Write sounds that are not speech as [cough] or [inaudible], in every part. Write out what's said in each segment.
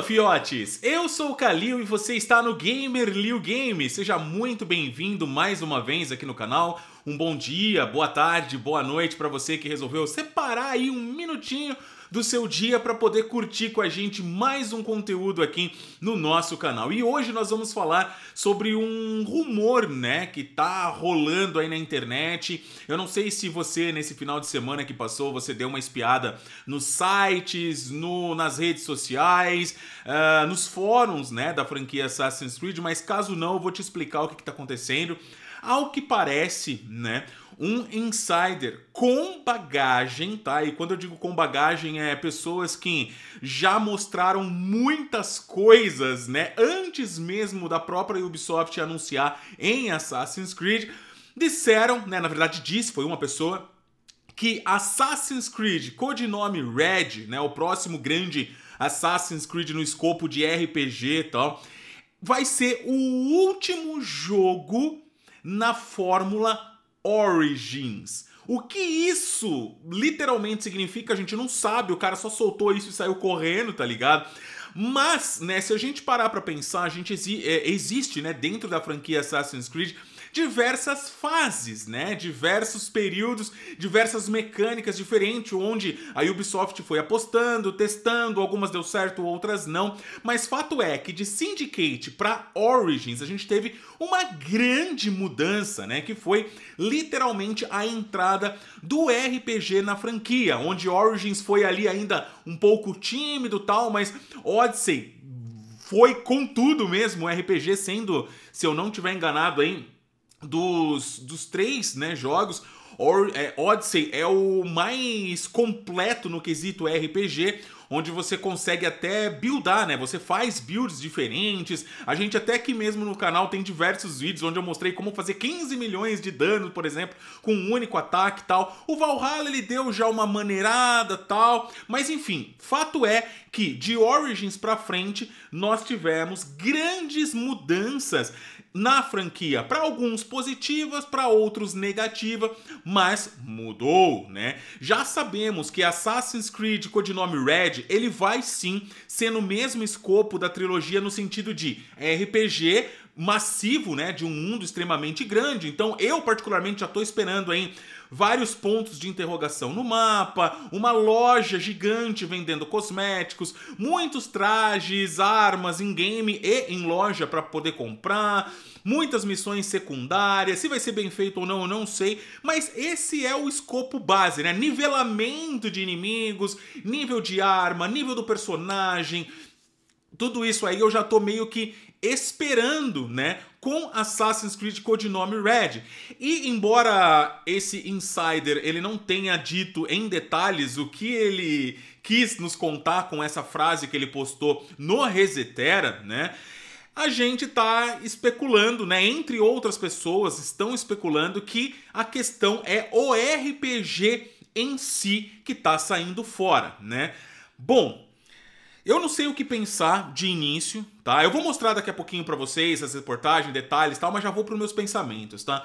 Fala, fiotes! Eu sou o Kalil e você está no Gamer Liu Game. Seja muito bem-vindo mais uma vez aqui no canal. Um bom dia, boa tarde, boa noite para você que resolveu separar aí um minutinho do seu dia para poder curtir com a gente mais um conteúdo aqui no nosso canal. E hoje nós vamos falar sobre um rumor, né, que tá rolando aí na internet. Eu não sei se você nesse final de semana que passou, você deu uma espiada nos sites, no, nas redes sociais, uh, nos fóruns, né, da franquia Assassin's Creed, mas caso não, eu vou te explicar o que, que tá acontecendo. Ao que parece, né, um insider com bagagem, tá? E quando eu digo com bagagem, é pessoas que já mostraram muitas coisas, né? Antes mesmo da própria Ubisoft anunciar em Assassin's Creed, disseram, né? Na verdade, disse, foi uma pessoa, que Assassin's Creed, codinome Red, né? O próximo grande Assassin's Creed no escopo de RPG e tal, vai ser o último jogo na fórmula Origins. O que isso literalmente significa, a gente não sabe, o cara só soltou isso e saiu correndo, tá ligado? Mas, né, se a gente parar para pensar, a gente exi é, existe, né, dentro da franquia Assassin's Creed, diversas fases, né? Diversos períodos, diversas mecânicas diferentes, onde a Ubisoft foi apostando, testando, algumas deu certo, outras não. Mas fato é que de Syndicate para Origins a gente teve uma grande mudança, né? Que foi literalmente a entrada do RPG na franquia, onde Origins foi ali ainda um pouco tímido tal, mas Odyssey foi com tudo mesmo, o RPG sendo, se eu não tiver enganado aí, dos, dos três né, jogos, Or, é, Odyssey é o mais completo no quesito RPG, onde você consegue até buildar, né? Você faz builds diferentes. A gente até aqui mesmo no canal tem diversos vídeos onde eu mostrei como fazer 15 milhões de dano, por exemplo, com um único ataque e tal. O Valhalla ele deu já uma maneirada tal, mas enfim, fato é que de Origins para frente nós tivemos grandes mudanças na franquia. Para alguns positivas, para outros negativa, mas mudou, né? Já sabemos que Assassin's Creed codinome Red, ele vai sim ser no mesmo escopo da trilogia no sentido de RPG massivo, né, de um mundo extremamente grande. Então, eu particularmente já estou esperando aí vários pontos de interrogação no mapa, uma loja gigante vendendo cosméticos, muitos trajes, armas em game e em loja para poder comprar, muitas missões secundárias. Se vai ser bem feito ou não, eu não sei, mas esse é o escopo base, né? Nivelamento de inimigos, nível de arma, nível do personagem, tudo isso aí eu já tô meio que esperando, né, com Assassin's Creed Codinome Red. E embora esse insider ele não tenha dito em detalhes o que ele quis nos contar com essa frase que ele postou no Resetera, né? a gente tá especulando, né? Entre outras pessoas estão especulando que a questão é o RPG em si que está saindo fora, né? Bom, eu não sei o que pensar de início, tá? Eu vou mostrar daqui a pouquinho para vocês as reportagens, detalhes e tal, mas já vou para meus pensamentos, tá?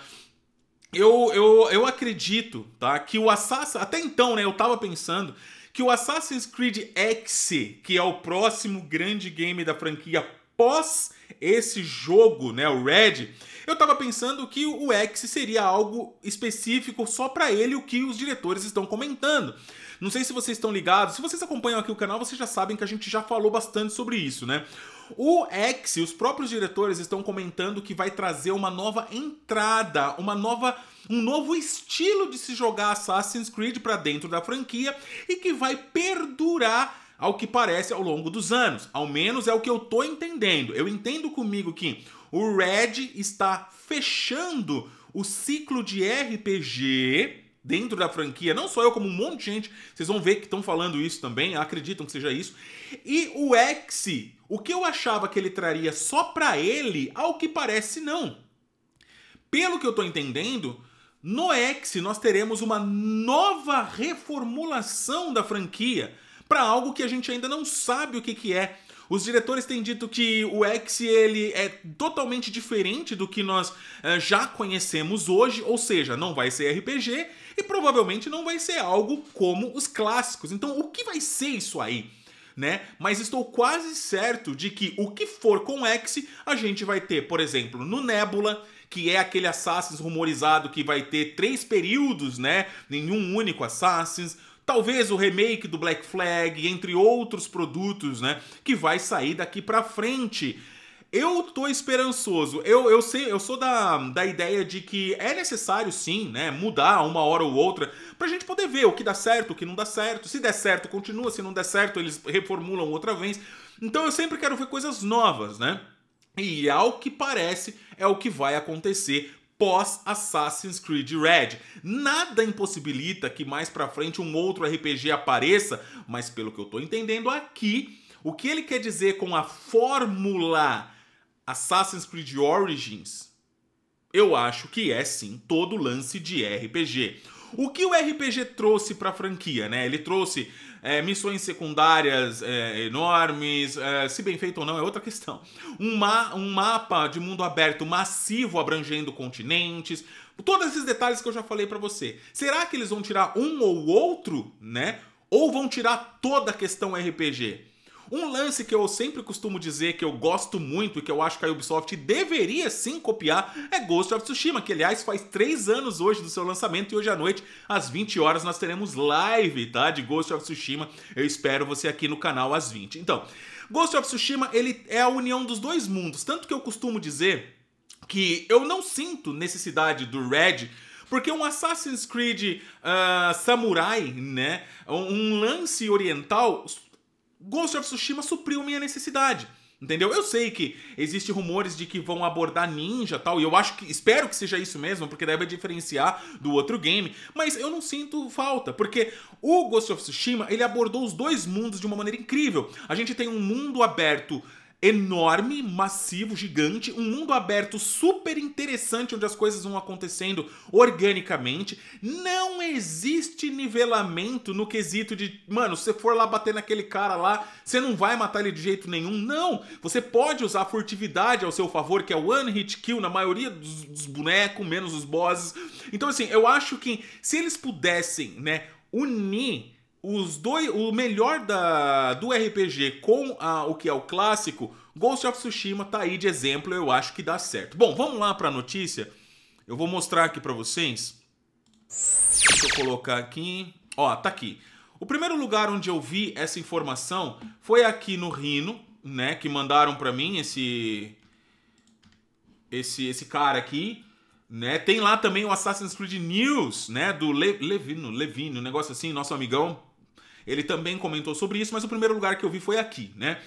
Eu, eu, eu acredito, tá? Que o Assassin. Até então, né? Eu tava pensando que o Assassin's Creed X, que é o próximo grande game da franquia pós esse jogo, né, o Red, eu tava pensando que o X seria algo específico só para ele, o que os diretores estão comentando. Não sei se vocês estão ligados, se vocês acompanham aqui o canal, vocês já sabem que a gente já falou bastante sobre isso, né? O X, os próprios diretores estão comentando que vai trazer uma nova entrada, uma nova um novo estilo de se jogar Assassin's Creed para dentro da franquia e que vai perdurar ao que parece ao longo dos anos. Ao menos é o que eu tô entendendo. Eu entendo comigo que o Red está fechando o ciclo de RPG dentro da franquia. Não só eu, como um monte de gente, vocês vão ver que estão falando isso também, acreditam que seja isso. E o X, o que eu achava que ele traria só para ele, ao que parece não. Pelo que eu tô entendendo, no X nós teremos uma nova reformulação da franquia para algo que a gente ainda não sabe o que, que é. Os diretores têm dito que o X ele é totalmente diferente do que nós eh, já conhecemos hoje, ou seja, não vai ser RPG e provavelmente não vai ser algo como os clássicos. Então, o que vai ser isso aí? Né? Mas estou quase certo de que o que for com X, a gente vai ter, por exemplo, no Nebula, que é aquele Assassin's rumorizado que vai ter três períodos, né? Nenhum único Assassin's. Talvez o remake do Black Flag, entre outros produtos, né? Que vai sair daqui para frente. Eu tô esperançoso. Eu, eu sei, eu sou da, da ideia de que é necessário sim, né, mudar uma hora ou outra pra gente poder ver o que dá certo, o que não dá certo. Se der certo, continua, se não der certo, eles reformulam outra vez. Então eu sempre quero ver coisas novas, né? E ao que parece é o que vai acontecer pós Assassin's Creed Red. Nada impossibilita que mais para frente um outro RPG apareça, mas pelo que eu tô entendendo aqui, o que ele quer dizer com a fórmula Assassin's Creed Origins, eu acho que é sim todo lance de RPG. O que o RPG trouxe para a franquia, né? Ele trouxe é, missões secundárias é, enormes, é, se bem feito ou não é outra questão. Um, ma um mapa de mundo aberto massivo abrangendo continentes, todos esses detalhes que eu já falei para você. Será que eles vão tirar um ou outro, né? Ou vão tirar toda a questão RPG? Um lance que eu sempre costumo dizer que eu gosto muito e que eu acho que a Ubisoft deveria sim copiar é Ghost of Tsushima, que aliás faz 3 anos hoje do seu lançamento e hoje à noite, às 20 horas, nós teremos live, tá? De Ghost of Tsushima. Eu espero você aqui no canal às 20. Então, Ghost of Tsushima, ele é a união dos dois mundos, tanto que eu costumo dizer que eu não sinto necessidade do Red porque um Assassin's Creed uh, samurai, né? Um lance oriental Ghost of Tsushima supriu minha necessidade. Entendeu? Eu sei que existem rumores de que vão abordar ninja tal, e eu acho que. Espero que seja isso mesmo, porque deve diferenciar do outro game. Mas eu não sinto falta, porque o Ghost of Tsushima ele abordou os dois mundos de uma maneira incrível. A gente tem um mundo aberto enorme, massivo, gigante, um mundo aberto super interessante onde as coisas vão acontecendo organicamente. Não existe nivelamento no quesito de, mano, se você for lá bater naquele cara lá, você não vai matar ele de jeito nenhum. Não! Você pode usar a furtividade ao seu favor, que é o one hit kill na maioria dos, dos bonecos, menos os bosses. Então assim, eu acho que se eles pudessem, né, unir os dois, o melhor da, do RPG com a, o que é o clássico, Ghost of Tsushima tá aí de exemplo, eu acho que dá certo. Bom, vamos lá para a notícia. Eu vou mostrar aqui para vocês. Deixa eu colocar aqui. Ó, tá aqui. O primeiro lugar onde eu vi essa informação foi aqui no Rino, né, que mandaram para mim esse esse esse cara aqui, né? Tem lá também o Assassin's Creed News, né, do Le, Levino, Levino, um negócio assim, nosso amigão ele também comentou sobre isso, mas o primeiro lugar que eu vi foi aqui, né?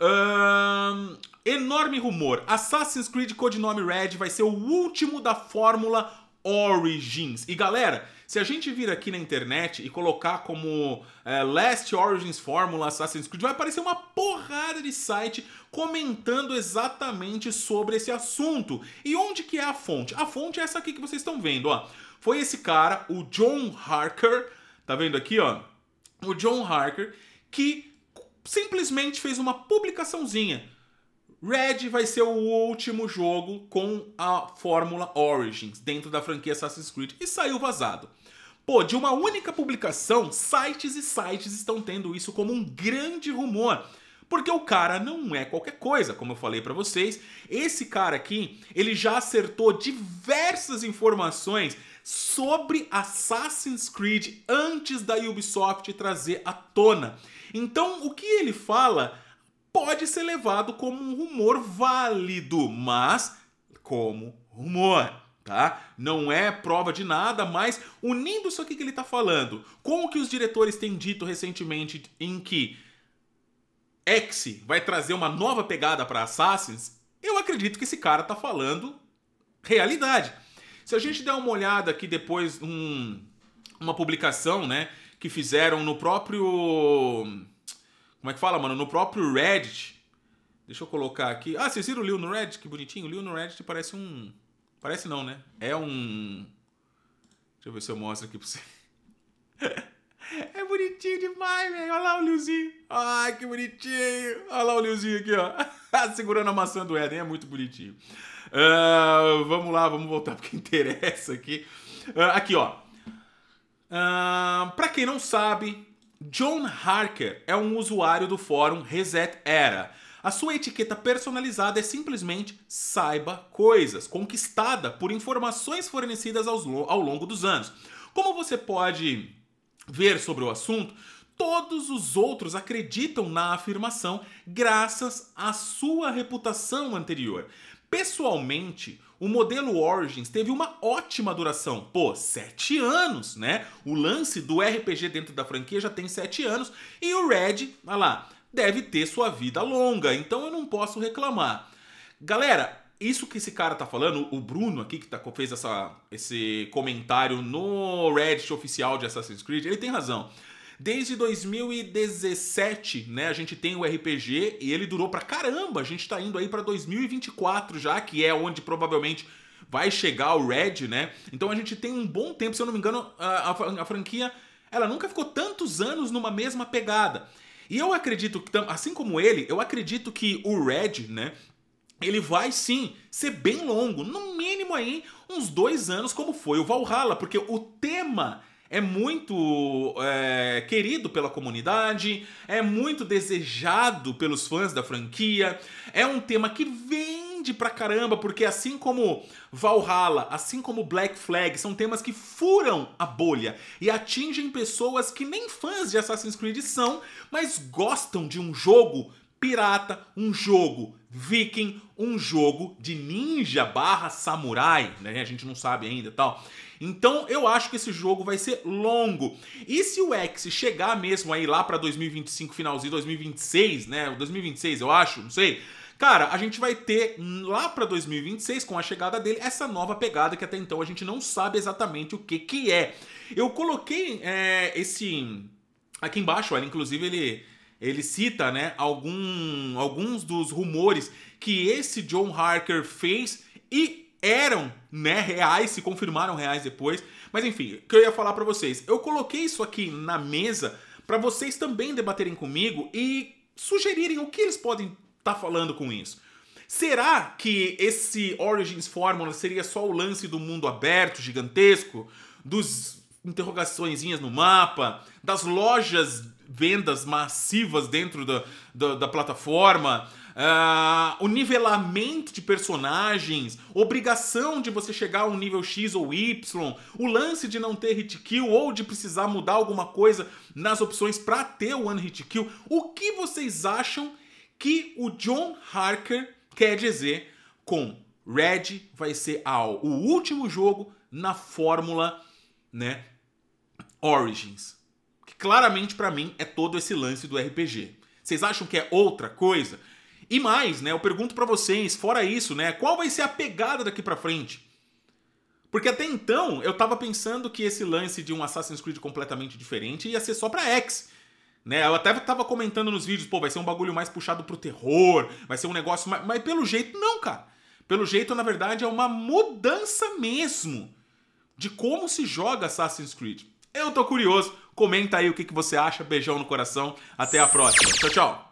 Um, enorme rumor: Assassin's Creed Codinome Red vai ser o último da Fórmula Origins. E galera, se a gente vir aqui na internet e colocar como é, Last Origins Fórmula Assassin's Creed, vai aparecer uma porrada de site comentando exatamente sobre esse assunto. E onde que é a fonte? A fonte é essa aqui que vocês estão vendo, ó. Foi esse cara, o John Harker, tá vendo aqui, ó? o John Harker, que simplesmente fez uma publicaçãozinha. Red vai ser o último jogo com a Fórmula Origins dentro da franquia Assassin's Creed e saiu vazado. Pô, de uma única publicação, sites e sites estão tendo isso como um grande rumor. Porque o cara não é qualquer coisa, como eu falei para vocês. Esse cara aqui, ele já acertou diversas informações sobre Assassin's Creed antes da Ubisoft trazer à tona. Então, o que ele fala pode ser levado como um rumor válido, mas como rumor, tá? Não é prova de nada, mas unindo isso aqui que ele está falando com o que os diretores têm dito recentemente em que X vai trazer uma nova pegada para Assassins, eu acredito que esse cara está falando realidade. Se a gente der uma olhada aqui depois, um, uma publicação, né? Que fizeram no próprio. Como é que fala, mano? No próprio Reddit. Deixa eu colocar aqui. Ah, vocês viram o Lil no Reddit? Que bonitinho. O Lil no Reddit parece um. Parece não, né? É um. Deixa eu ver se eu mostro aqui pra você. [laughs] É bonitinho demais, velho. Olha lá o Liuzinho. Ai, que bonitinho. Olha lá o Liuzinho aqui, ó. [laughs] Segurando a maçã do Éden. É muito bonitinho. Uh, vamos lá, vamos voltar porque interessa aqui. Uh, aqui, ó. Uh, ah, para quem não sabe, John Harker é um usuário do fórum Reset Era. A sua etiqueta personalizada é simplesmente saiba coisas, conquistada por informações fornecidas ao longo dos anos. Como você pode ver sobre o assunto, todos os outros acreditam na afirmação graças à sua reputação anterior. Pessoalmente, o modelo Origins teve uma ótima duração. Pô, sete anos, né? O lance do RPG dentro da franquia já tem sete anos. E o Red, olha lá, deve ter sua vida longa. Então eu não posso reclamar. Galera, isso que esse cara tá falando, o Bruno aqui que tá, fez essa, esse comentário no Reddit oficial de Assassin's Creed, ele tem razão. Desde 2017, né, a gente tem o RPG e ele durou pra caramba. A gente tá indo aí pra 2024 já, que é onde provavelmente vai chegar o Red, né? Então a gente tem um bom tempo, se eu não me engano, a, a, a franquia ela nunca ficou tantos anos numa mesma pegada. E eu acredito que, assim como ele, eu acredito que o Red, né? Ele vai sim ser bem longo, no mínimo aí uns dois anos, como foi o Valhalla, porque o tema é muito é, querido pela comunidade, é muito desejado pelos fãs da franquia, é um tema que vende pra caramba, porque assim como Valhalla, assim como Black Flag, são temas que furam a bolha e atingem pessoas que nem fãs de Assassin's Creed são, mas gostam de um jogo pirata, um jogo viking, um jogo de ninja barra samurai, né? A gente não sabe ainda tal. Então eu acho que esse jogo vai ser longo. E se o X chegar mesmo aí lá para 2025, finalzinho, 2026, né? 2026 eu acho, não sei. Cara, a gente vai ter lá para 2026, com a chegada dele, essa nova pegada que até então a gente não sabe exatamente o que que é. Eu coloquei é, esse aqui embaixo, olha, inclusive ele ele cita né, algum, alguns dos rumores que esse John Harker fez e eram né, reais, se confirmaram reais depois. Mas enfim, o que eu ia falar para vocês? Eu coloquei isso aqui na mesa para vocês também debaterem comigo e sugerirem o que eles podem estar tá falando com isso. Será que esse Origins Fórmula seria só o lance do mundo aberto, gigantesco, dos interrogaçõezinhas no mapa, das lojas vendas massivas dentro da, da, da plataforma, uh, o nivelamento de personagens, obrigação de você chegar a um nível X ou Y, o lance de não ter hit kill ou de precisar mudar alguma coisa nas opções para ter o one hit kill. O que vocês acham que o John Harker quer dizer com Red vai ser ao o último jogo na fórmula, né, Origins, que claramente para mim é todo esse lance do RPG. Vocês acham que é outra coisa? E mais, né, eu pergunto para vocês, fora isso, né, qual vai ser a pegada daqui para frente? Porque até então eu tava pensando que esse lance de um Assassin's Creed completamente diferente ia ser só para X. Né? Eu até tava comentando nos vídeos, pô, vai ser um bagulho mais puxado pro terror, vai ser um negócio mais... Mas pelo jeito, não, cara. Pelo jeito, na verdade, é uma mudança mesmo de como se joga Assassin's Creed. Eu tô curioso. Comenta aí o que, que você acha. Beijão no coração. Até a próxima. Tchau, tchau.